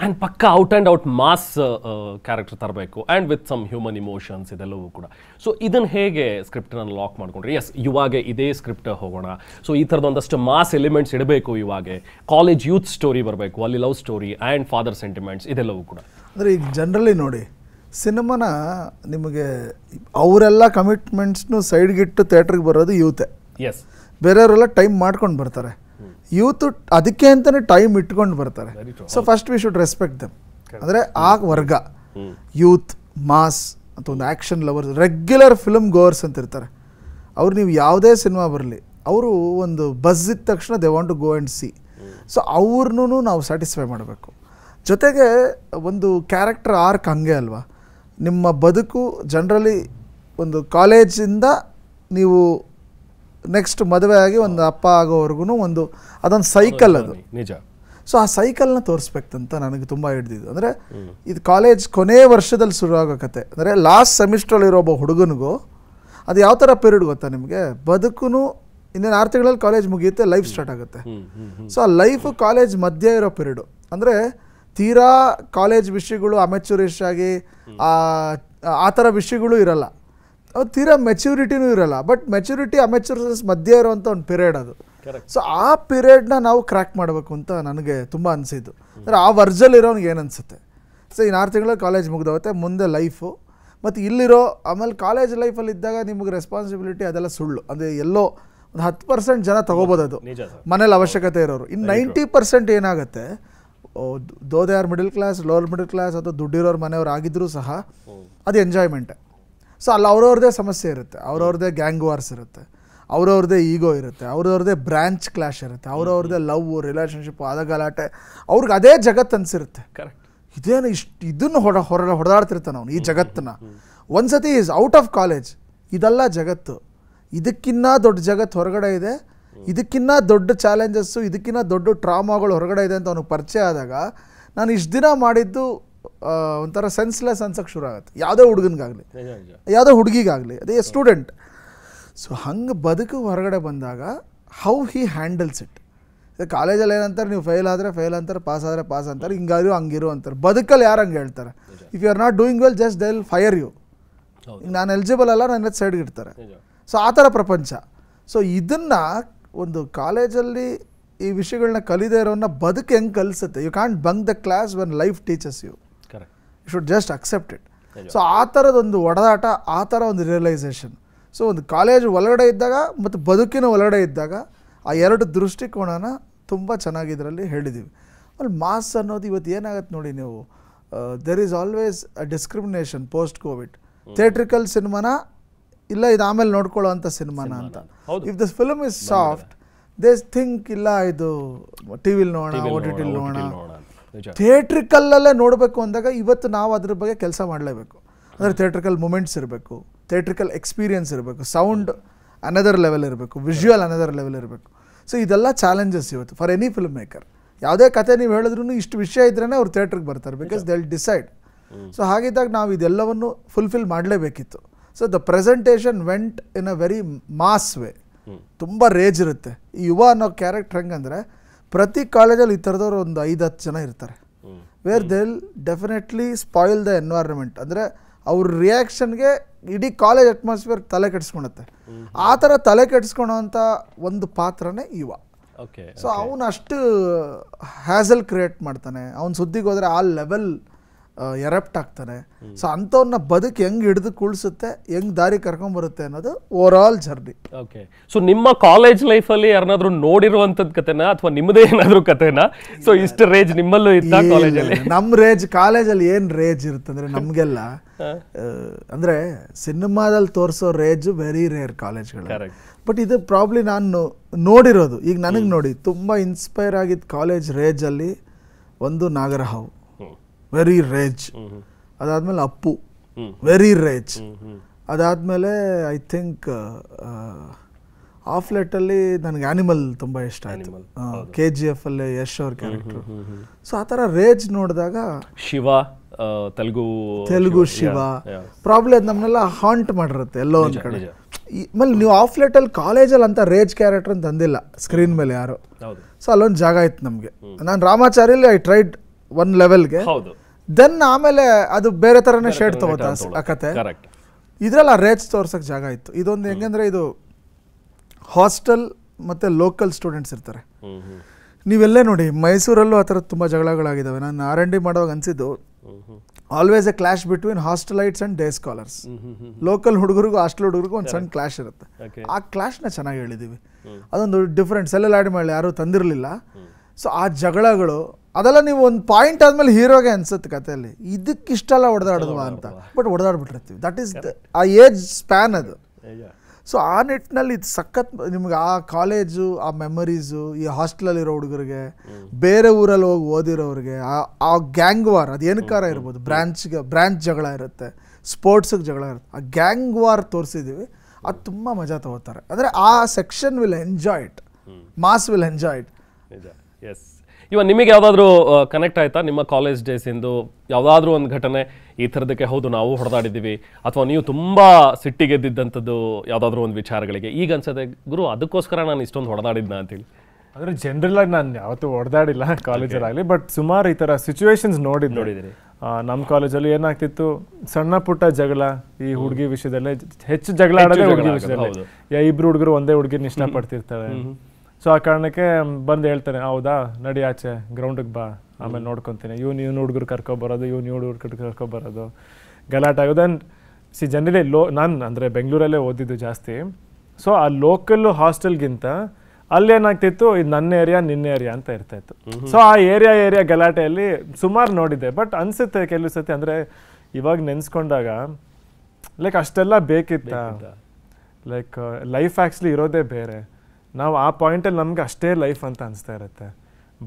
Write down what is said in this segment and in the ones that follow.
and ಪಕ್ಕ out and out mass character ತರಬೇಕು and with some human emotions ಇದೆಲ್ಲವೂ ಕೂಡ ಸೊ ಇದನ್ನು ಹೇಗೆ ಸ್ಕ್ರಿಪ್ಟನ್ನು ಲಾಕ್ ಮಾಡಿಕೊಂಡ್ರಿ ಎಸ್ ಇವಾಗೆ ಇದೇ ಸ್ಕ್ರಿಪ್ಟ್ ಹೋಗೋಣ ಸೊ ಈ ಥರದ ಒಂದಷ್ಟು ಮಾಸ್ ಎಲಿಮೆಂಟ್ಸ್ ಇಡಬೇಕು ಇವಾಗೆ ಕಾಲೇಜ್ ಯೂತ್ ಸ್ಟೋರಿ ಬರಬೇಕು ಅಲ್ಲಿ love story and father sentiments ಇದೆಲ್ಲವೂ ಕೂಡ ಅಂದರೆ ಈಗ ಜನರಲಿ ನೋಡಿ ಸಿನಿಮಾನ ನಿಮಗೆ ಅವರೆಲ್ಲ ಕಮಿಟ್ಮೆಂಟ್ಸ್ನು ಸೈಡ್ಗಿಟ್ಟು ಥಿಯೇಟ್ರಿಗೆ ಬರೋದು ಯೂತೆ ಎಸ್ ಬೇರೆಯವರೆಲ್ಲ ಟೈಮ್ ಮಾಡ್ಕೊಂಡು ಬರ್ತಾರೆ ಯೂತ್ ಅದಕ್ಕೆ ಅಂತಲೇ ಟೈಮ್ ಇಟ್ಕೊಂಡು ಬರ್ತಾರೆ so first we should respect them ಅಂದರೆ ಆ ವರ್ಗ ಯೂತ್ ಮಾಸ್ ಅಂತ ಒಂದು action lovers regular film goers ಅಂತ ಇರ್ತಾರೆ ಅವ್ರು ನೀವು ಯಾವುದೇ ಸಿನಿಮಾ ಬರಲಿ ಅವರು ಒಂದು ಬಸ್ ಇದ್ದ ತಕ್ಷಣ they want to go and see so ಅವ್ರನ್ನೂ ನಾವು ಸ್ಯಾಟಿಸ್ಫೈ ಮಾಡಬೇಕು ಜೊತೆಗೆ ಒಂದು ಕ್ಯಾರೆಕ್ಟರ್ ಆರ್ಕ್ ಹಂಗೆ ಅಲ್ವಾ ನಿಮ್ಮ ಬದುಕು ಜನರಲಿ ಒಂದು ಕಾಲೇಜಿಂದ ನೀವು ನೆಕ್ಸ್ಟ್ ಮದುವೆ ಆಗಿ ಒಂದು ಅಪ್ಪ ಆಗೋವರೆಗೂ ಒಂದು ಅದೊಂದು ಸೈಕಲ್ ಅದು ನಿಜ ಸೊ ಆ ಸೈಕಲ್ನ ತೋರಿಸ್ಬೇಕಂತ ನನಗೆ ತುಂಬ ಹಿಡ್ದಿದ್ದು ಅಂದರೆ ಇದು ಕಾಲೇಜ್ ಕೊನೆ ವರ್ಷದಲ್ಲಿ ಶುರು ಕತೆ ಅಂದರೆ ಲಾಸ್ಟ್ ಸೆಮಿಸ್ಟ್ರಲ್ಲಿರೋ ಒಬ್ಬ ಹುಡುಗನಿಗೂ ಅದು ಯಾವ ಥರ ಪೀರಿಯಡ್ ಗೊತ್ತಾ ನಿಮಗೆ ಬದುಕು ಇನ್ನೇನು ಆರು ತಿಂಗಳಲ್ಲಿ ಕಾಲೇಜ್ ಮುಗಿಯುತ್ತೆ ಲೈಫ್ ಸ್ಟಾರ್ಟ್ ಆಗುತ್ತೆ ಸೊ ಆ ಲೈಫು ಕಾಲೇಜ್ ಮಧ್ಯೆ ಇರೋ ಪೀರಿಯಡು ಅಂದರೆ ತೀರಾ ಕಾಲೇಜ್ ವಿಷಯಗಳು ಅಮೆಚೂರಿಶ್ ಆಗಿ ಆ ಥರ ವಿಷಯಗಳು ಇರಲ್ಲ ಅದು ತೀರಾ ಮೆಚ್ಯೂರಿಟಿನೂ ಇರಲ್ಲ ಬಟ್ ಮೆಚ್ಯೂರಿಟಿ ಅಮೆಚೂರ್ಸ್ ಮಧ್ಯೆ ಇರುವಂಥ ಒಂದು ಪಿರಿಯಡ್ ಅದು ಸೊ ಆ ಪಿರಿಯಡ್ನ ನಾವು ಕ್ರ್ಯಾಕ್ ಮಾಡಬೇಕು ಅಂತ ನನಗೆ ತುಂಬ ಅನಿಸಿದ್ದು ಅಂದರೆ ಆ ಇರೋನ್ಗೆ ಏನು ಅನಿಸುತ್ತೆ ಸೊ ಇನ್ನು ಆರು ತಿಂಗಳು ಕಾಲೇಜ್ ಮುಗ್ದೋಗುತ್ತೆ ಮುಂದೆ ಲೈಫು ಮತ್ತು ಇಲ್ಲಿರೋ ಆಮೇಲೆ ಕಾಲೇಜ್ ಲೈಫಲ್ಲಿ ಇದ್ದಾಗ ನಿಮಗೆ ರೆಸ್ಪಾನ್ಸಿಬಿಲಿಟಿ ಅದೆಲ್ಲ ಸುಳ್ಳು ಅಂದರೆ ಎಲ್ಲೋ ಒಂದು ಹತ್ತು ಪರ್ಸೆಂಟ್ ಜನ ತೊಗೋಬೋದು ಅದು ಮನೇಲಿ ಅವಶ್ಯಕತೆ ಇರೋರು ಇನ್ನು ನೈಂಟಿ ಪರ್ಸೆಂಟ್ ಏನಾಗುತ್ತೆ ದೋದೆ ಯಾರು middle class lower middle class ಅಥವಾ ದುಡ್ಡಿರೋರು ಮನೆಯವ್ರು ಆಗಿದ್ದರೂ ಸಹ ಅದು ಎಂಜಾಯ್ಮೆಂಟೇ ಸೊ ಅಲ್ಲಿ ಅವ್ರವ್ರದೇ ಸಮಸ್ಯೆ ಇರುತ್ತೆ ಅವ್ರವ್ರದೇ ಗ್ಯಾಂಗ್ ವಾರ್ಸ್ ಇರುತ್ತೆ ಅವ್ರವ್ರದೇ ಈಗೋ ಇರುತ್ತೆ ಅವ್ರವ್ರದೇ ಬ್ರಾಂಚ್ ಕ್ಲಾಶ್ ಇರುತ್ತೆ ಅವ್ರವ್ರದ್ದೇ ಲವ್ ರಿಲೇಶನ್ಶಿಪ್ ಆದ ಗಲಾಟೆ ಅವ್ರಿಗೆ ಅದೇ ಜಗತ್ತು ಅನಿಸಿರುತ್ತೆ ಕರೆಕ್ಟ್ ಇದೇನು ಇಷ್ಟು ಇದನ್ನು ಹೊಡ ಹೊರ ಹೊಡೆದಾಡ್ತಿರ್ತಾನೆ ಅವನು ಈ ಜಗತ್ತನ್ನ ಒಂದ್ಸತಿ ಈಸ್ ಔಟ್ ಆಫ್ ಕಾಲೇಜ್ ಇದೆಲ್ಲ ಜಗತ್ತು ಇದಕ್ಕಿನ್ನ ದೊಡ್ಡ ಜಗತ್ತು ಹೊರಗಡೆ ಇದೆ ಇದಕ್ಕಿನ್ನ ದೊಡ್ಡ ಚಾಲೆಂಜಸ್ಸು ಇದಕ್ಕಿನ್ನ ದೊಡ್ಡ ಟ್ರಾಮಾಗಳು ಹೊರಗಡೆ ಇದೆ ಅಂತ ಅವ್ನಿಗೆ ಪರಿಚಯ ಆದಾಗ ನಾನು ಇಷ್ಟು ದಿನ ಮಾಡಿದ್ದು ಒಂಥರ ಸೆನ್ಸ್ಲೆಸ್ ಅನ್ಸಕ್ಕೆ ಶುರು ಆಗುತ್ತೆ ಯಾವುದೇ ಹುಡುಗನಿಗಾಗಲಿ ಯಾವುದೋ ಹುಡುಗಿಗಾಗಲಿ ಅದೇ ಸ್ಟೂಡೆಂಟ್ ಸೊ ಹಂಗೆ ಬದುಕು ಹೊರಗಡೆ ಬಂದಾಗ ಹೌ ಹಿ ಹ್ಯಾಂಡಲ್ಸ್ ಇಟ್ ಕಾಲೇಜಲ್ಲಿ ಏನಂತಾರೆ ನೀವು ಫೇಲ್ ಆದರೆ ಫೇಲ್ ಅಂತಾರೆ ಪಾಸ್ ಆದರೆ ಪಾಸ್ ಅಂತಾರೆ ಹಿಂಗಾದ್ರು ಹಂಗಿರು ಅಂತಾರೆ ಬದುಕಲ್ಲಿ ಯಾರು ಹಂಗೆ ಹೇಳ್ತಾರೆ if you are not doing well just they'll fire you ನಾನು ಎಲಿಜಿಬಲ್ ಅಲ್ಲ ನನ್ನ ಸೈಡ್ಗೆ ಇಡ್ತಾರೆ ಸೊ ಆ ಥರ ಪ್ರಪಂಚ ಸೊ ಇದನ್ನು ಒಂದು ಕಾಲೇಜಲ್ಲಿ ಈ ವಿಷಯಗಳನ್ನ ಕಲಿದೇ ಇರೋನ್ನ ಬದುಕು ಹೆಂಗೆ ಕಲಿಸುತ್ತೆ you can't bunk the class when life teachers you you should just accept it so ಆ ಥರದೊಂದು ಒಡದಾಟ ಆ ಥರ ಒಂದು ರಿಯಲೈಸೇಷನ್ ಸೊ ಒಂದು ಕಾಲೇಜ್ ಒಳಗಡೆ ಇದ್ದಾಗ ಮತ್ತು ಬದುಕಿನ ಒಳಗಡೆ ಇದ್ದಾಗ ಆ ಎರಡು ದೃಷ್ಟಿಕೋನನ ತುಂಬ ಚೆನ್ನಾಗಿ ಇದರಲ್ಲಿ ಹೇಳಿದ್ದೀವಿ ಅಲ್ಲಿ ಮಾಸ್ ಅನ್ನೋದು ಇವತ್ತು ಏನಾಗುತ್ತೆ ನೋಡಿ ನೀವು there is always a discrimination post Covid theatrical ಸಿನಿಮಾನ ಇಲ್ಲ ಇದು ಆಮೇಲೆ ನೋಡ್ಕೊಳ್ಳೋ ಅಂಥ ಸಿನಿಮಾನ ಅಂತ if the film is soft they think ಇಲ್ಲ ಇದು ಟಿ ವಿಲಿ ನೋಡೋಣ ಓ ಟಿ ಟಿಲಿ ನೋಡೋಣ ಥಿಯೇಟ್ರಿಕಲ್ಲಲ್ಲೇ ನೋಡಬೇಕು ಅಂದಾಗ ಇವತ್ತು ನಾವು ಅದ್ರ ಬಗ್ಗೆ ಕೆಲಸ ಮಾಡಲೇಬೇಕು ಅಂದರೆ ಥಿಯೇಟ್ರಿಕಲ್ ಮೂಮೆಂಟ್ಸ್ ಇರಬೇಕು ಥಿಯೇಟ್ರಿಕಲ್ ಎಕ್ಸ್ಪೀರಿಯನ್ಸ್ ಇರಬೇಕು ಸೌಂಡ್ ಅನದರ್ ಲೆವೆಲ್ ಇರಬೇಕು ವಿಜುವಲ್ ಅನದರ್ ಲೆವೆಲ್ ಇರಬೇಕು ಸೊ ಇದೆಲ್ಲ ಚಾಲೆಂಜಸ್ ಇವತ್ತು ಫಾರ್ ಎನಿ ಫಿಲ್ಮ್ ಮೇಕರ್ ಯಾವುದೇ ಕತೆ ನೀವು ಹೇಳಿದ್ರು ಇಷ್ಟು ವಿಷಯ ಇದ್ರೇ ಅವ್ರು ಥಿಯೇಟ್ರಿಗೆ ಬರ್ತಾರೆ ಬಿಕಾಸ್ ದೆಲ್ ಡಿಸೈಡ್ ಸೊ ಹಾಗಿದ್ದಾಗ ನಾವು ಇದೆಲ್ಲವನ್ನು ಫುಲ್ಫಿಲ್ ಮಾಡಲೇಬೇಕಿತ್ತು so the presentation went in a very mass way ತುಂಬ ರೇಜ್ ಇರುತ್ತೆ ಈ ಯುವ ಅನ್ನೋ ಕ್ಯಾರೆಕ್ಟರ್ ಹೆಂಗಂದರೆ ಪ್ರತಿ ಕಾಲೇಜಲ್ಲಿ ಈ ಥರದವ್ರು ಒಂದು ಐದು ಹತ್ತು ಜನ ಇರ್ತಾರೆ where they'll definitely spoil the environment ಅಂದರೆ ಅವ್ರ ರಿಯಾಕ್ಷನ್ಗೆ ಇಡೀ ಕಾಲೇಜ್ ಅಟ್ಮಾಸ್ಫಿಯರ್ ತಲೆ ಕೆಡಿಸ್ಕೊಳತ್ತೆ ಆ ಥರ ತಲೆ ಅಂತ ಒಂದು ಪಾತ್ರನೇ ಇವ ಸೊ ಅವನು ಅಷ್ಟು ಹ್ಯಾಸಲ್ ಕ್ರಿಯೇಟ್ ಮಾಡ್ತಾನೆ ಅವ್ನ ಸುದ್ದಿಗೋದ್ರೆ ಆ ಲೆವೆಲ್ ಎರಪ್ಟ್ ಆಗ್ತಾನೆ ಸೊ ಅಂಥವ್ರನ್ನ ಬದುಕು ಹೆಂಗ್ ಹಿಡಿದು ಕುಳಿಸುತ್ತೆ ಹೆಂಗ್ ದಾರಿ ಬರುತ್ತೆ ಅನ್ನೋದು overall journey okay so ನಿಮ್ಮ ಕಾಲೇಜ್ ಲೈಫಲ್ಲಿ ಯಾರನ್ನಾದ್ರೂ ನೋಡಿರುವಂತದ್ ಕತೆನಾ ಅಥವಾ ನಿಮ್ಮದೇ ಏನಾದರೂ ಕತೆನ ಸೊ ಇಷ್ಟು ರೇಜ್ ನಿಮ್ಮಲ್ಲೂ ಇದ್ದ ಕಾಲೇಜಲ್ಲಿ ನಮ್ಮ ರೇಜ್ ಕಾಲೇಜಲ್ಲಿ ಏನು ರೇಜ್ ಇರುತ್ತಂದ್ರೆ ನಮಗೆಲ್ಲ ಅಂದ್ರೆ ಸಿನಿಮಾದಲ್ಲಿ ತೋರಿಸೋ ರೇಜ್ ವೆರಿ ರೇರ್ ಕಾಲೇಜ್ಗಳು ಬಟ್ ಇದು ಪ್ರಾಬ್ಲಿ ನಾನು ನೋಡಿರೋದು ಈಗ ನನಗೆ ನೋಡಿ ತುಂಬ ಇನ್ಸ್ಪೈರ್ ಆಗಿದ್ದ ಕಾಲೇಜ್ ರೇಜಲ್ಲಿ ಒಂದು ನಾಗರಹಾವು ವೆರಿ ರೇಜ್ ಅದಾದ್ಮೇಲೆ ಅಪ್ಪು ವೆರಿ ರೇಜ್ ಅದಾದಮೇಲೆ ಐ ಥಿಂಕ್ ಆಫ್ ಅಲ್ಲಿ ನನಗೆ ಆ್ಯನಿಮಲ್ ತುಂಬ ಇಷ್ಟ ಆಯಿತು ಕೆ ಜಿ ಎಫ್ ಅಲ್ಲೇ ಯಶ್ ಅವ್ರ ಕ್ಯಾರೆಕ್ಟರ್ ಸೊ ಆ ಥರ ರೇಜ್ ನೋಡಿದಾಗ ಶಿವ ತೆಲುಗು ತೆಲುಗು ಶಿವ ಪ್ರಾಬ್ಲಮ್ ಅದು ನಮ್ಮನ್ನೆಲ್ಲ ಹಾಂಟ್ ಮಾಡಿರುತ್ತೆ ಎಲ್ಲೋ ಒಂದು ಕಡೆ ಆಮೇಲೆ ನೀವು ಆಫ್ ಆಫ್ಲೆಟಲ್ಲಿ ಕಾಲೇಜಲ್ಲಿ ಅಂತ ರೇಜ್ ಕ್ಯಾರೆಕ್ಟರ್ ಅಂತ ತಂದಿಲ್ಲ ಸ್ಕ್ರೀನ್ ಮೇಲೆ ಯಾರು ಸೊ ಅಲ್ಲೊಂದು ಜಾಗ ಇತ್ತು ನಮಗೆ ನಾನು ರಾಮಾಚಾರ್ಯಲ್ಲಿ ಐ ಟ್ರೈಡ್ ಒನ್ ಲೆವೆಲ್ಗೆ ಹೌದು ದೆನ್ ಆಮೇಲೆ ಅದು ಬೇರೆ ಥರನೇ ಶೇಡ್ ತಗೋತಾ ಆ ಕತೆ ಇದ್ರಲ್ಲಿ ಆ ರೇಜ್ ತೋರ್ಸೋಕ್ಕೆ ಜಾಗ ಇತ್ತು ಇದೊಂದು ಹೆಂಗಂದ್ರೆ ಇದು ಹಾಸ್ಟೆಲ್ ಮತ್ತೆ ಲೋಕಲ್ ಸ್ಟೂಡೆಂಟ್ಸ್ ಇರ್ತಾರೆ ನೀವೆಲ್ಲೇ ನೋಡಿ ಮೈಸೂರಲ್ಲೂ ಆ ಥರ ತುಂಬ ಜಗಳಗಳಾಗಿದ್ದಾವೆ ನಾನು ಆರ್ ಎನ್ ಡಿ ಮಾಡುವಾಗ ಅನಿಸಿದ್ದು always a clash between hostelites and day scholars local ಹುಡುಗರಿಗೂ ಹಾಸ್ಟೆಲ್ ಹುಡುಗರಿಗೂ ಒಂದು ಸಣ್ಣ ಕ್ಲಾಶ್ ಇರುತ್ತೆ ಆ ಕ್ಲಾಶ್ನ ಚೆನ್ನಾಗಿ ಹೇಳಿದ್ದೀವಿ ಅದೊಂದು ಡಿಫ್ರೆಂಟ್ ಸೆಲ್ಲೆಲ್ಲ ಆಡಿ ಮಾಡಲಿ ಯಾರೂ ತಂದಿರಲಿಲ್ಲ ಸೊ ಆ ಜಗಳಗಳು ಅದೆಲ್ಲ ನೀವು ಒಂದು ಪಾಯಿಂಟ್ ಆದಮೇಲೆ ಹೀರೋಗೆ ಅನ್ಸುತ್ತೆ ಕಥೆಯಲ್ಲಿ ಇದಕ್ಕೆ ಇಷ್ಟೆಲ್ಲ ಹೊಡೆದಾಡೋದು ಅಂತ ಬಟ್ ಹೊಡೆದಾಡ್ಬಿಟ್ಟಿರ್ತೀವಿ ದಟ್ ಈಸ್ ಆ ಏಜ್ ಸ್ಪ್ಯಾನ್ ಅದು ಸೊ ಆ ನಿಟ್ಟಿನಲ್ಲಿ ಇದು ಸಖತ್ ನಿಮ್ಗೆ ಆ ಕಾಲೇಜು ಆ ಮೆಮರೀಸು ಈ ಹಾಸ್ಟೆಲಲ್ಲಿರೋ ಹುಡುಗರಿಗೆ ಬೇರೆ ಊರಲ್ಲಿ ಹೋಗಿ ಓದಿರೋರಿಗೆ ಆ ಗ್ಯಾಂಗ್ ವಾರ್ ಅದು ಕಾರ ಇರ್ಬೋದು ಬ್ರ್ಯಾಂಚ್ಗೆ ಬ್ರಾಂಚ್ ಜಗಳ ಇರುತ್ತೆ ಸ್ಪೋರ್ಟ್ಸಿಗೆ ಜಗಳ ಇರುತ್ತೆ ಆ ಗ್ಯಾಂಗ್ ವಾರ್ ತೋರಿಸಿದ್ದೀವಿ ಅದು ತುಂಬ ಮಜಾ ತಗೋತಾರೆ ಅಂದರೆ ಆ section will enjoy it mass will enjoy it yes ಇವಾಗ ನಿಮಗೆ ಯಾವುದಾದ್ರೂ ಕನೆಕ್ಟ್ ಆಯ್ತಾ ನಿಮ್ಮ ಕಾಲೇಜ್ ಡೇಸಿಂದು ಯಾವುದಾದ್ರೂ ಒಂದು ಘಟನೆ ಈ ಥರದಕ್ಕೆ ಹೌದು ನಾವು ಹೊಡೆದಾಡಿದ್ದೀವಿ ಅಥವಾ ನೀವು ತುಂಬ ಸಿಟ್ಟಿಗೆದ್ದಿದ್ದಂಥದ್ದು ಯಾವುದಾದ್ರೂ ಒಂದು ವಿಚಾರಗಳಿಗೆ ಈಗ ಅನ್ಸುತ್ತೆ ಗುರು ಅದಕ್ಕೋಸ್ಕರ ನಾನು ಇಷ್ಟೊಂದು ಹೊಡೆದಾಡಿದ್ನ ಅಂತೇಳಿ ಅಂದರೆ ಆಗಿ ನಾನು ಯಾವತ್ತೂ ಹೊಡೆದಾಡಿಲ್ಲ ಕಾಲೇಜಲ್ಲಾಗಲಿ ಬಟ್ ಸುಮಾರು ಈ ಥರ ಸಿಚುವೇಶನ್ಸ್ ನೋಡಿದ್ದು ನೋಡಿದ್ದೀರಿ ನಮ್ಮ ಕಾಲೇಜಲ್ಲಿ ಏನಾಗ್ತಿತ್ತು ಸಣ್ಣ ಪುಟ್ಟ ಜಗಳ ಈ ಹುಡುಗಿ ವಿಷಯದಲ್ಲೇ ಹೆಚ್ಚು ಜಗಳ ಆಡೋದೇ ಹುಡುಗಿ ವಿಷಯದಲ್ಲಿ ಇಬ್ರು ಹುಡುಗರು ಒಂದೇ ಹುಡುಗಿನ ಇಷ್ಟಪಡ್ತಿರ್ತಾರೆ ಸೊ ಆ ಕಾರಣಕ್ಕೆ ಬಂದು ಹೇಳ್ತಾನೆ ಹೌದಾ ನಡಿ ಆಚೆ ಗ್ರೌಂಡಿಗೆ ಬಾ ಆಮೇಲೆ ನೋಡ್ಕೊತೀನಿ ಇವ್ನು ಇವ್ನು ಹುಡುಗರು ಕರ್ಕೊಬರೋದು ಇವ್ನು ಇವ್ನು ಹುಡುಗರು ಕರ್ಕೊಬರೋದು ಗಲಾಟೆ ಆಗೋದು ಆ್ಯಂಡ್ ಸಿ ಜನರಲಿ ಲೋ ನಾನು ಅಂದರೆ ಬೆಂಗಳೂರಲ್ಲೇ ಓದಿದ್ದು ಜಾಸ್ತಿ ಸೊ ಆ ಲೋಕಲ್ಲು ಹಾಸ್ಟೆಲ್ಗಿಂತ ಅಲ್ಲೇನಾಗ್ತಿತ್ತು ಇದು ನನ್ನ ಏರಿಯಾ ನಿನ್ನ ಏರಿಯಾ ಅಂತ ಇತ್ತು ಸೊ ಆ ಏರಿಯಾ ಏರಿಯಾ ಗಲಾಟೆಯಲ್ಲಿ ಸುಮಾರು ನೋಡಿದ್ದೆ ಬಟ್ ಅನ್ಸುತ್ತೆ ಕೆಲವು ಸತಿ ಅಂದರೆ ಇವಾಗ ನೆನೆಸ್ಕೊಂಡಾಗ ಲೈಕ್ ಅಷ್ಟೆಲ್ಲ ಬೇಕಿತ್ತ ಲೈಕ್ ಲೈಫ್ ಆ್ಯಕ್ಚುಲಿ ಇರೋದೇ ಬೇರೆ ನಾವು ಆ ಪಾಯಿಂಟಲ್ಲಿ ನಮ್ಗೆ ಅಷ್ಟೇ ಲೈಫ್ ಅಂತ ಅನಿಸ್ತಾ ಇರುತ್ತೆ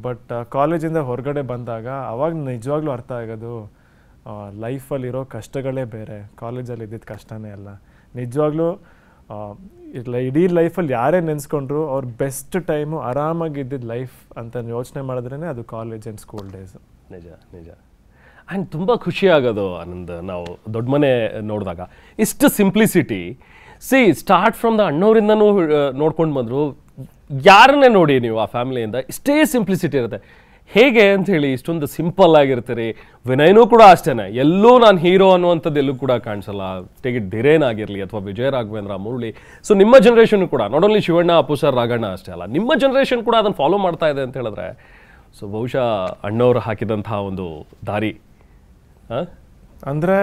ಬಟ್ ಕಾಲೇಜಿಂದ ಹೊರಗಡೆ ಬಂದಾಗ ಅವಾಗ ನಿಜವಾಗ್ಲೂ ಅರ್ಥ ಆಗೋದು ಲೈಫಲ್ಲಿರೋ ಕಷ್ಟಗಳೇ ಬೇರೆ ಕಾಲೇಜಲ್ಲಿ ಇದ್ದಿದ್ದು ಕಷ್ಟನೇ ಅಲ್ಲ ನಿಜವಾಗ್ಲೂ ಇಲ್ಲ ಇಡೀ ಲೈಫಲ್ಲಿ ಯಾರೇ ನೆನೆಸ್ಕೊಂಡ್ರು ಅವ್ರ ಬೆಸ್ಟ್ ಟೈಮು ಆರಾಮಾಗಿ ಇದ್ದಿದ್ದ ಲೈಫ್ ಅಂತ ಯೋಚನೆ ಮಾಡಿದ್ರೇ ಅದು ಕಾಲೇಜ್ ಆ್ಯಂಡ್ ಸ್ಕೂಲ್ ಡೇಸ್ ನಿಜ ನಿಜ ಆ್ಯಂಡ್ ತುಂಬ ಖುಷಿ ಆಗೋದು ಆನಂದ್ ನಾವು ದೊಡ್ಡ ಮನೆ ನೋಡಿದಾಗ ಇಷ್ಟು simplicity see start from the ಅಣ್ಣವರಿಂದನೂ ನೋಡ್ಕೊಂಡು ಬಂದರು ಯಾರನ್ನೇ ನೋಡಿ ನೀವು ಆ ಫ್ಯಾಮಿಲಿಯಿಂದ ಇಷ್ಟೇ ಸಿಂಪ್ಲಿಸಿಟಿ ಇರುತ್ತೆ ಹೇಗೆ ಅಂತ ಹೇಳಿ ಇಷ್ಟೊಂದು ಸಿಂಪಲ್ ಆಗಿರ್ತೀರಿ ವಿನಯನೂ ಕೂಡ ಅಷ್ಟೇ ಎಲ್ಲೂ ನಾನು ಹೀರೋ ಅನ್ನುವಂಥದ್ದು ಎಲ್ಲೂ ಕೂಡ ಕಾಣಿಸಲ್ಲ ಟೆಗಿಟ್ ಧಿರೇನಾಗಿರಲಿ ಆಗಿರಲಿ ಅಥವಾ ವಿಜಯ ರಾಘವೇಂದ್ರ ಮುರಳಿ ಸೊ ನಿಮ್ಮ ಜನ್ರೇಷನ್ ಕೂಡ not only Shivanna Appu sir Raghanna ಅಷ್ಟೇ ಅಲ್ಲ ನಿಮ್ಮ ಜನ್ರೇಷನ್ ಕೂಡ ಅದನ್ನು ಫಾಲೋ ಮಾಡ್ತಾ ಇದೆ ಅಂತ ಹೇಳಿದ್ರೆ ಸೊ ಬಹುಶಃ ಅಣ್ಣವರು ಹಾಕಿದಂತಹ ಒಂದು ದಾರಿ ಹಾಂ ಅಂದರೆ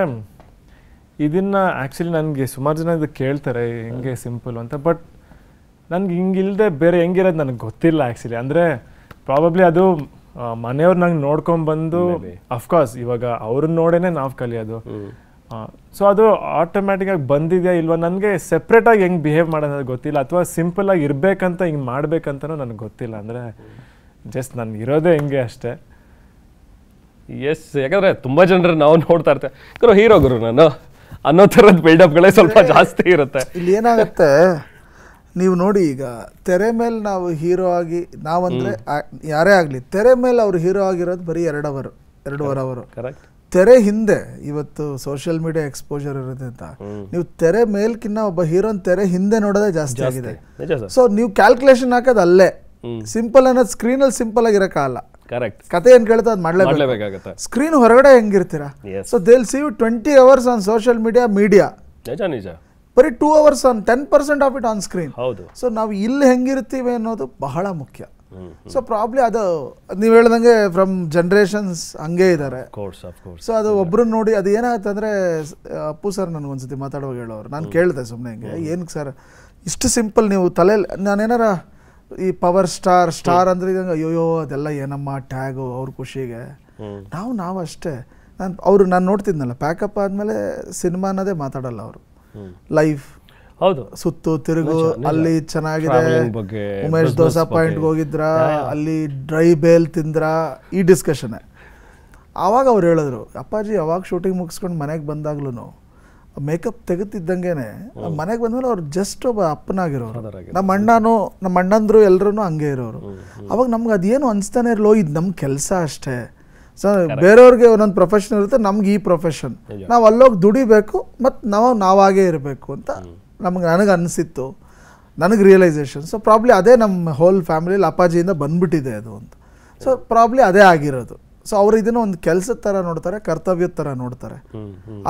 ಇದನ್ನ ಆ್ಯಕ್ಚುಲಿ ನನಗೆ ಸುಮಾರು ಜನ ಇದು ಕೇಳ್ತಾರೆ ಹೆಂಗೆ ಸಿಂಪಲ್ ಅಂತ ಬಟ್ ನನಗೆ ಹಿಂಗಿಲ್ಲದೆ ಬೇರೆ ಹೆಂಗಿರೋದು ನನಗೆ ಗೊತ್ತಿಲ್ಲ ಆ್ಯಕ್ಚುಲಿ ಅಂದರೆ ಪ್ರಾಬಬ್ಲಿ ಅದು ಮನೆಯವ್ರು ನಂಗೆ ಬಂದು ಅಫ್ಕೋರ್ಸ್ ಇವಾಗ ಅವ್ರನ್ನ ನೋಡೇನೆ ನಾವು ಕಲಿಯೋದು ಸೊ ಅದು ಆಟೋಮ್ಯಾಟಿಕಾಗಿ ಬಂದಿದೆಯಾ ಇಲ್ವಾ ನನಗೆ ಸೆಪ್ರೇಟಾಗಿ ಹೆಂಗೆ ಬಿಹೇವ್ ಮಾಡೋದು ಗೊತ್ತಿಲ್ಲ ಅಥವಾ ಸಿಂಪಲ್ಲಾಗಿ ಇರಬೇಕಂತ ಹಿಂಗೆ ಮಾಡಬೇಕಂತನೂ ನನಗೆ ಗೊತ್ತಿಲ್ಲ ಅಂದರೆ ಜಸ್ಟ್ ನಾನು ಇರೋದೇ ಹೆಂಗೆ ಅಷ್ಟೇ ಎಸ್ ಯಾಕಂದ್ರೆ ತುಂಬ ಜನರು ನಾವು ನೋಡ್ತಾ ಇರ್ತೇವೆ ಹೀರೋ ಗುರು ನಾನು ಅನ್ನೋ ಥರದ ಬಿಲ್ಡಪ್ಗಳೇ ಸ್ವಲ್ಪ ಜಾಸ್ತಿ ಇರುತ್ತೆ ಇಲ್ಲಿ ಏನಾಗುತ್ತೆ ನೀವು ನೋಡಿ ಈಗ ತೆರೆ ಮೇಲೆ ನಾವು ಹೀರೋ ಆಗಿ ನಾವಂದ್ರೆ ಯಾರೇ ಆಗಲಿ ತೆರೆ ಮೇಲೆ ಅವರು ಹೀರೋ ಆಗಿರೋದು ಬರೀ ಎರಡವರು ಅವರು ಎರಡೂವರೆ ಅವರು ತೆರೆ ಹಿಂದೆ ಇವತ್ತು ಸೋಷಿಯಲ್ ಮೀಡಿಯಾ ಎಕ್ಸ್ಪೋಜರ್ ಇರುತ್ತೆ ಅಂತ ನೀವು ತೆರೆ ಮೇಲ್ಕಿನ್ನ ಒಬ್ಬ ಹೀರೋನ್ ತೆರೆ ಹಿಂದೆ ನೋಡೋದೇ ಜಾಸ್ತಿ ಆಗಿದೆ ಸೊ ನೀವು ಕ್ಯಾಲ್ಕುಲೇಷನ್ ಹಾಕೋದು ಅಲ್ಲೇ ಸಿಂಪಲ್ ಅನ್ನೋದು ಸ್ಕ್ರೀನಲ್ಲಿ ಸಿಂಪಲ್ ಆಗಿರೋ ಕರೆಕ್ಟ್ ಕತೆ ಏನು ಕೇಳ್ತಾ ಅದು ಮಾಡಲೇಬೇಕಾಗುತ್ತೆ ಸ್ಕ್ರೀನ್ ಹೊರಗಡೆ ಹೆಂಗಿರ್ತೀರಾ so they'll see you twenty hours on social media media ನಿಜ ನಿಜ ಬರೀ two hours on ten percent of it on screen ಹೌದು ಸೊ ನಾವು ಇಲ್ಲಿ ಹೆಂಗಿರ್ತೀವಿ ಅನ್ನೋದು ಬಹಳ ಮುಖ್ಯ ಸೊ ಪ್ರಾಬ್ಲಿ ಅದು ನೀವು ಹೇಳ್ದಂಗೆ ಫ್ರಮ್ ಜನ್ರೇಷನ್ಸ್ ಹಂಗೆ ಇದ್ದಾರೆ ಸೊ ಅದು ಒಬ್ರನ್ನ ನೋಡಿ ಅದು ಏನಾಗತ್ತಂದ್ರೆ ಅಪ್ಪು ಸರ್ ನನಗೊಂದ್ಸತಿ ಮಾತಾಡುವಾಗ ಹೇಳೋರು ನಾನು ಕೇಳಿದೆ ಸುಮ್ಮನೆ ಹಿಂಗೆ ಏನಕ್ಕೆ ಸರ್ ಇಷ್ಟು ಸಿಂಪಲ್ ನೀವು ತಲೆಯಲ್ಲಿ ನಾನೇನಾರ ಈ ಪವರ್ ಸ್ಟಾರ್ ಸ್ಟಾರ್ ಅಂದ್ರೆ ಇದಂಗ ಅಯ್ಯೋ ಅದೆಲ್ಲ ಏನಮ್ಮ ಟ್ಯಾಗು ಅವ್ರ ಖುಷಿಗೆ ನಾವು ನಾವು ಅಷ್ಟೇ ನಾನು ಅವರು ನಾನು ನೋಡ್ತಿದ್ನಲ್ಲ ಪ್ಯಾಕಪ್ ಆದ್ಮೇಲೆ ಸಿನಿಮಾ ಅನ್ನೋದೇ ಮಾತಾಡಲ್ಲ ಅವರು ಲೈಫ್ ಹೌದು ಸುತ್ತು ತಿರುಗು ಅಲ್ಲಿ ಚೆನ್ನಾಗಿದೆ ಉಮೇಶ್ ದೋಸಾ ಪಾಯಿಂಟ್ ಹೋಗಿದ್ರ ಅಲ್ಲಿ ಡ್ರೈ ಬೇಲ್ ತಿಂದ್ರ ಈ ಡಿಸ್ಕಷನ್ ಆವಾಗ ಅವ್ರು ಹೇಳಿದ್ರು ಅಪ್ಪಾಜಿ ಅವಾಗ ಶೂಟಿಂಗ್ ಮುಗಿಸ್ಕೊಂಡು ಮನೆಗೆ ಬಂದಾಗ್ಲೂ ಮೇಕಪ್ ತೆಗೆತಿದ್ದಂಗೆ ಮನೆಗೆ ಬಂದ್ಮೇಲೆ ಅವ್ರು ಜಸ್ಟ್ ಒಬ್ಬ ಅಪ್ಪನಾಗಿರೋರು ನಮ್ಮ ಅಣ್ಣನೂ ನಮ್ಮ ಅಣ್ಣಂದ್ರು ಎಲ್ಲರೂ ಹಂಗೆ ಇರೋರು ಅವಾಗ ನಮ್ಗೆ ಅದೇನು ಅನಿಸ್ತಾನೆ ಇರಲೋ ಇದು ನಮ್ಮ ಕೆಲಸ ಅಷ್ಟೇ ಸೊ ಬೇರೆಯವ್ರಿಗೆ ಒಂದೊಂದು ಪ್ರೊಫೆಷನ್ ಇರುತ್ತೆ ನಮ್ಗೆ ಈ ಪ್ರೊಫೆಷನ್ ನಾವು ಅಲ್ಲೋಗಿ ದುಡಿಬೇಕು ಮತ್ತು ನಾವು ನಾವಾಗೇ ಇರಬೇಕು ಅಂತ ನಮ್ಗೆ ನನಗೆ ಅನಿಸಿತ್ತು ನನಗೆ ರಿಯಲೈಸೇಷನ್ ಸೊ ಪ್ರಾಬ್ಲಿ ಅದೇ ನಮ್ಮ ಹೋಲ್ ಫ್ಯಾಮಿಲಿಯಲ್ಲಿ ಅಪ್ಪಾಜಿಯಿಂದ ಬಂದ್ಬಿಟ್ಟಿದೆ ಅದು ಅಂತ ಸೊ ಪ್ರಾಬ್ಲಿ ಅದೇ ಆಗಿರೋದು ಸೊ ಅವರು ಇದನ್ನ ಒಂದು ಕೆಲಸ ತರ ನೋಡ್ತಾರೆ ಕರ್ತವ್ಯದ ತರ ನೋಡ್ತಾರೆ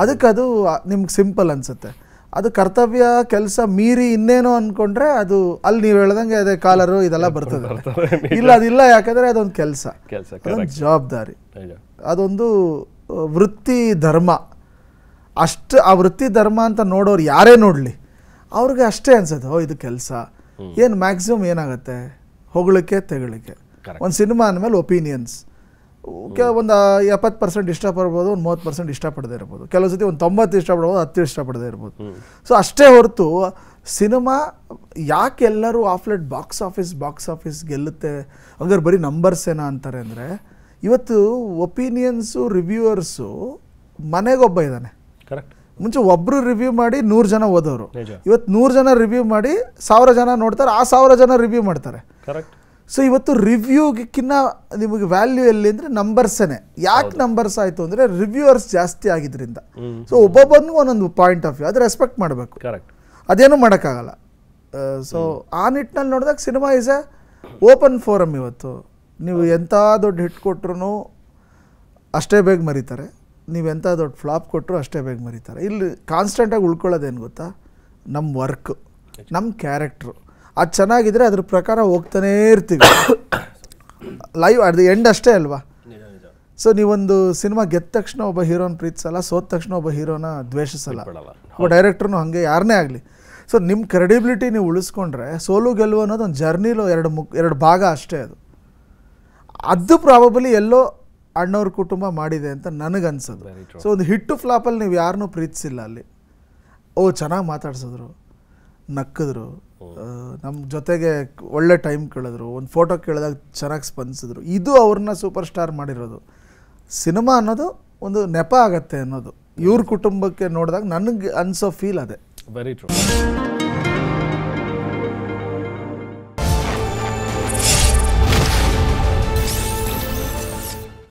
ಅದಕ್ಕೆ ಅದು ನಿಮ್ಗೆ ಸಿಂಪಲ್ ಅನ್ಸುತ್ತೆ ಅದು ಕರ್ತವ್ಯ ಕೆಲಸ ಮೀರಿ ಇನ್ನೇನೋ ಅನ್ಕೊಂಡ್ರೆ ಅದು ಅಲ್ಲಿ ನೀವು ಹೇಳ್ದಂಗೆ ಅದೇ ಕಾಲರು ಇದೆಲ್ಲ ಬರ್ತದೆ ಇಲ್ಲ ಅದಿಲ್ಲ ಯಾಕಂದ್ರೆ ಅದೊಂದು ಕೆಲಸ ಅದೊಂದು ಜವಾಬ್ದಾರಿ ಅದೊಂದು ವೃತ್ತಿ ಧರ್ಮ ಅಷ್ಟು ಆ ವೃತ್ತಿ ಧರ್ಮ ಅಂತ ನೋಡೋರು ಯಾರೇ ನೋಡಲಿ ಅವ್ರಿಗೆ ಅಷ್ಟೇ ಅನ್ಸುತ್ತೆ ಓ ಇದು ಕೆಲಸ ಏನು ಮ್ಯಾಕ್ಸಿಮಮ್ ಏನಾಗುತ್ತೆ ಹೊಗಳಿಕೆ ತೆಗಳಿಕೆ ಒಂದು ಸಿನಿಮಾ ಅಂದಮೇಲೆ ಒಪಿನಿಯನ್ಸ್ ಒಂದು ಎಪ್ಪತ್ತು ಪರ್ಸೆಂಟ್ ಇಷ್ಟಪಡ್ಬೋದು ಒಂದು ಮೂವತ್ತು ಪರ್ಸೆಂಟ್ ಇಷ್ಟಪಡದೇ ಇರ್ಬೋದು ಕೆಲವು ಸತಿ ಒಂದು ತೊಂಬತ್ತು ಇಷ್ಟಪಡ್ಬೋದು ಹತ್ತು ಇಷ್ಟಪಡದೇ ಇರ್ಬೋದು ಸೊ ಅಷ್ಟೇ ಹೊರತು ಸಿನಿಮಾ ಯಾಕೆ ಎಲ್ಲರೂ ಆಫ್ಲೆಟ್ ಬಾಕ್ಸ್ ಆಫೀಸ್ ಬಾಕ್ಸ್ ಆಫೀಸ್ ಗೆಲ್ಲುತ್ತೆ ಹಂಗಾರೆ ಬರೀ ನಂಬರ್ಸ್ ಏನ ಅಂತಾರೆ ಅಂದರೆ ಇವತ್ತು ಒಪಿನಿಯನ್ಸು ರಿವ್ಯೂವರ್ಸು ಮನೆಗೊಬ್ಬ ಇದ್ದಾನೆ ಕರೆಕ್ಟ್ ಮುಂಚೆ ಒಬ್ಬರು ರಿವ್ಯೂ ಮಾಡಿ ನೂರು ಜನ ಓದೋರು ಇವತ್ತು ನೂರು ಜನ ರಿವ್ಯೂ ಮಾಡಿ ಸಾವಿರ ಜನ ನೋಡ್ತಾರೆ ಆ ಸಾವಿರ ಜನ ರಿವ್ಯೂ ಮಾಡ್ತಾರೆ ಕರೆಕ್ಟ್ ಸೊ ಇವತ್ತು ರಿವ್ಯೂಗಿಕ್ಕಿನ್ನ ನಿಮಗೆ ವ್ಯಾಲ್ಯೂ ಎಲ್ಲಿ ಅಂದರೆ ನಂಬರ್ಸೇ ಯಾಕೆ ನಂಬರ್ಸ್ ಆಯಿತು ಅಂದರೆ ರಿವ್ಯೂವರ್ಸ್ ಜಾಸ್ತಿ ಆಗಿದ್ದರಿಂದ ಸೊ ಒಬ್ಬೊಬ್ಬನು ಒಂದೊಂದು ಪಾಯಿಂಟ್ ಆಫ್ ವ್ಯೂ ಅದು ರೆಸ್ಪೆಕ್ಟ್ ಮಾಡಬೇಕು ಕರೆಕ್ಟ್ ಅದೇನು ಮಾಡೋಕ್ಕಾಗಲ್ಲ ಸೊ ಆ ನಿಟ್ಟಿನಲ್ಲಿ ನೋಡಿದಾಗ cinema is a open forum ಇವತ್ತು ನೀವು ಎಂಥ ದೊಡ್ಡ ಹಿಟ್ ಕೊಟ್ರು ಅಷ್ಟೇ ಬೇಗ ಮರೀತಾರೆ ಎಂಥ ದೊಡ್ಡ ಫ್ಲಾಪ್ ಕೊಟ್ಟರು ಅಷ್ಟೇ ಬೇಗ ಮರೀತಾರೆ ಇಲ್ಲಿ ಕಾನ್ಸ್ಟೆಂಟಾಗಿ ಉಳ್ಕೊಳ್ಳೋದೇನು ಗೊತ್ತಾ ನಮ್ಮ ವರ್ಕ್ ನಮ್ಮ ಕ್ಯಾರೆಕ್ಟ್ರು ಅದು ಚೆನ್ನಾಗಿದ್ದರೆ ಅದ್ರ ಪ್ರಕಾರ ಹೋಗ್ತಾನೇ ಇರ್ತೀವಿ ಲೈವ್ ಅದು ಎಂಡ್ ಅಷ್ಟೇ ಅಲ್ವಾ ಸೊ ನೀವೊಂದು ಸಿನಿಮಾ ಗೆದ್ದ ತಕ್ಷಣ ಒಬ್ಬ ಹೀರೋನ ಪ್ರೀತಿಸಲ್ಲ ಸೋದ ತಕ್ಷಣ ಒಬ್ಬ ಹೀರೋನ ದ್ವೇಷಿಸಲ್ಲ ಒಬ್ಬ ಡೈರೆಕ್ಟ್ರನು ಹಾಗೆ ಯಾರನ್ನೇ ಆಗಲಿ ಸೊ ನಿಮ್ಮ ಕ್ರೆಡಿಬಿಲಿಟಿ ನೀವು ಉಳಿಸ್ಕೊಂಡ್ರೆ ಸೋಲು ಗೆಲುವು ಅನ್ನೋದು ಒಂದು ಜರ್ನಿಲೋ ಎರಡು ಮುಕ್ ಎರಡು ಭಾಗ ಅಷ್ಟೇ ಅದು ಅದು ಪ್ರಾಬಬಲಿ ಎಲ್ಲೋ ಅಣ್ಣವ್ರ ಕುಟುಂಬ ಮಾಡಿದೆ ಅಂತ ನನಗನ್ಸೋದು ಸೊ ಒಂದು ಹಿಟ್ಟು ಫ್ಲಾಪಲ್ಲಿ ನೀವು ಯಾರನ್ನೂ ಪ್ರೀತಿಸಿಲ್ಲ ಅಲ್ಲಿ ಓ ಚೆನ್ನಾಗಿ ಮಾತಾಡ್ಸಿದ್ರು ನಕ್ಕಿದ್ರು ನಮ್ಮ ಜೊತೆಗೆ ಒಳ್ಳೆ ಟೈಮ್ ಕೇಳಿದ್ರು ಒಂದು ಫೋಟೋ ಕೇಳಿದಾಗ ಚೆನ್ನಾಗಿ ಸ್ಪಂದಿಸಿದ್ರು ಇದು ಅವ್ರನ್ನ ಸೂಪರ್ ಸ್ಟಾರ್ ಮಾಡಿರೋದು ಸಿನಿಮಾ ಅನ್ನೋದು ಒಂದು ನೆಪ ಆಗತ್ತೆ ಅನ್ನೋದು ಇವ್ರ ಕುಟುಂಬಕ್ಕೆ ನೋಡಿದಾಗ ನನಗೆ ಅನ್ಸೋ ಫೀಲ್ ಅದೇ ವೆರಿ ಟ್ರೂ